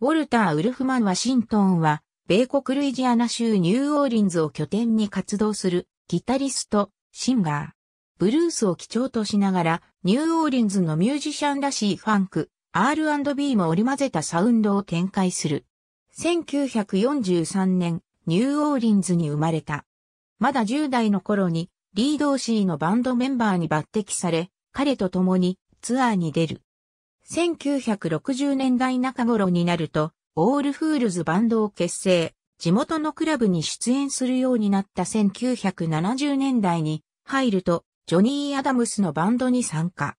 ウォルター・ウルフマン・ワシントンは、米国ルイジアナ州ニューオーリンズを拠点に活動するギタリスト、シンガー。ブルースを基調としながら、ニューオーリンズのミュージシャンらしいファンク、R&B も織り交ぜたサウンドを展開する。1943年、ニューオーリンズに生まれた。まだ10代の頃に、リードーシーのバンドメンバーに抜擢され、彼と共にツアーに出る。1960年代中頃になると、オールフールズバンドを結成、地元のクラブに出演するようになった1970年代に入ると、ジョニー・アダムスのバンドに参加。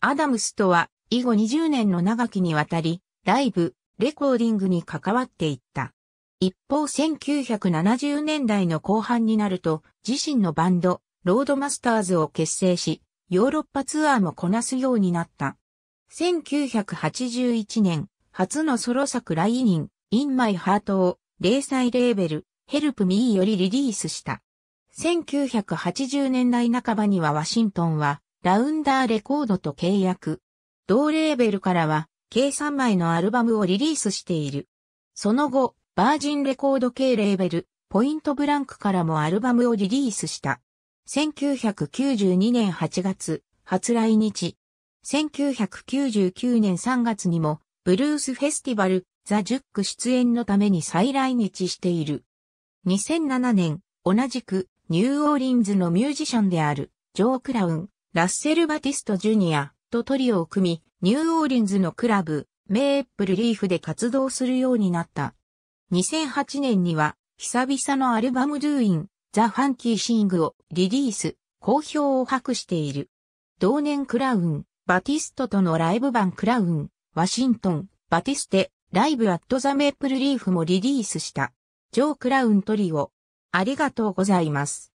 アダムスとは、以後20年の長きにわたり、ライブ、レコーディングに関わっていった。一方1970年代の後半になると、自身のバンド、ロードマスターズを結成し、ヨーロッパツアーもこなすようになった。1981年、初のソロ作ライニン、In My Heart を、零細レーベル、Help Me よりリリースした。1980年代半ばにはワシントンは、ラウンダーレコードと契約。同レーベルからは、計3枚のアルバムをリリースしている。その後、バージンレコード系レーベル、ポイントブランクからもアルバムをリリースした。1992年8月、初来日、1999年3月にも、ブルースフェスティバル、ザ・ジュック出演のために再来日している。2007年、同じく、ニューオーリンズのミュージシャンである、ジョー・クラウン、ラッセル・バティスト・ジュニアとトリオを組み、ニューオーリンズのクラブ、メープル・リーフで活動するようになった。2008年には、久々のアルバムドゥーイン、ザ・ファンキー・シングをリリース、好評を博している。同年クラウン、バティストとのライブ版クラウン、ワシントン、バティステ、ライブアットザメープルリーフもリリースした。ジョー・クラウントリオ。ありがとうございます。